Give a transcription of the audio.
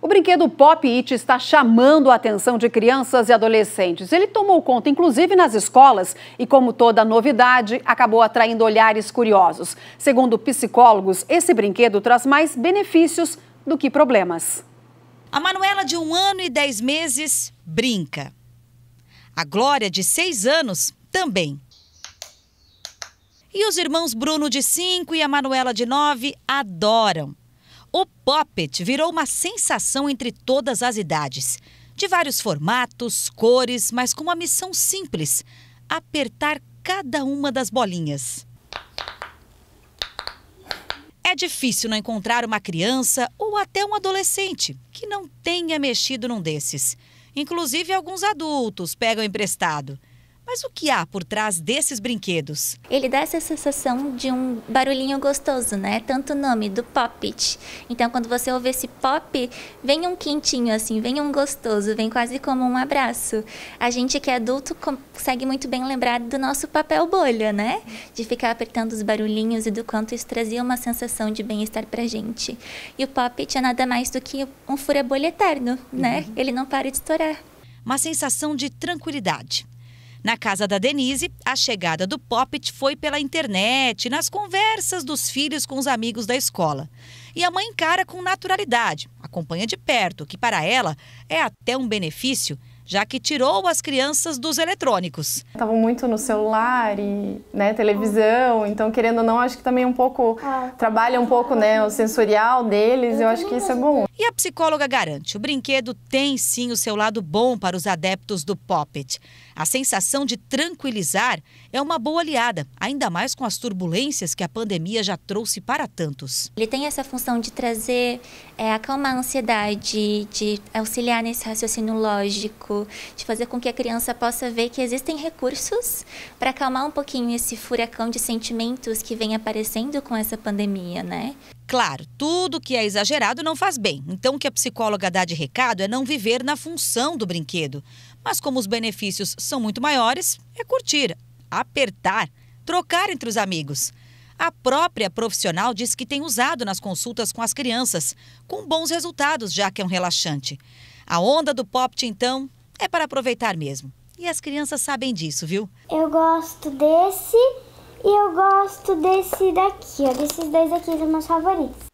O brinquedo Pop It está chamando a atenção de crianças e adolescentes. Ele tomou conta, inclusive, nas escolas e, como toda novidade, acabou atraindo olhares curiosos. Segundo psicólogos, esse brinquedo traz mais benefícios do que problemas. A Manuela, de um ano e dez meses, brinca. A Glória, de seis anos, também. E os irmãos Bruno, de cinco e a Manuela, de nove adoram. O poppet virou uma sensação entre todas as idades. De vários formatos, cores, mas com uma missão simples: apertar cada uma das bolinhas. É difícil não encontrar uma criança ou até um adolescente que não tenha mexido num desses. Inclusive, alguns adultos pegam emprestado. Mas o que há por trás desses brinquedos? Ele dá essa sensação de um barulhinho gostoso, né? Tanto o nome do poppit. Então, quando você ouve esse pop, vem um quentinho assim, vem um gostoso, vem quase como um abraço. A gente que é adulto consegue muito bem lembrar do nosso papel bolha, né? De ficar apertando os barulhinhos e do quanto isso trazia uma sensação de bem-estar pra gente. E o poppit é nada mais do que um fura-bolha eterno, né? Uhum. Ele não para de estourar. Uma sensação de tranquilidade na casa da Denise, a chegada do Poppet foi pela internet, nas conversas dos filhos com os amigos da escola. E a mãe encara com naturalidade, acompanha de perto, que para ela é até um benefício já que tirou as crianças dos eletrônicos. Estavam muito no celular e né, televisão, então querendo ou não, acho que também um pouco ah. trabalha um pouco né, o sensorial deles. Eu acho que isso é bom. E a psicóloga garante: o brinquedo tem sim o seu lado bom para os adeptos do Poppet. A sensação de tranquilizar é uma boa aliada, ainda mais com as turbulências que a pandemia já trouxe para tantos. Ele tem essa função de trazer, é, acalmar a ansiedade, de auxiliar nesse raciocínio lógico, de fazer com que a criança possa ver que existem recursos para acalmar um pouquinho esse furacão de sentimentos que vem aparecendo com essa pandemia, né? Claro, tudo que é exagerado não faz bem. Então, o que a psicóloga dá de recado é não viver na função do brinquedo. Mas, como os benefícios são muito maiores, é curtir, apertar, trocar entre os amigos. A própria profissional diz que tem usado nas consultas com as crianças, com bons resultados, já que é um relaxante. A onda do pop, então, é para aproveitar mesmo. E as crianças sabem disso, viu? Eu gosto desse e eu gosto desse daqui, ó. Desses dois aqui são meus favoritos.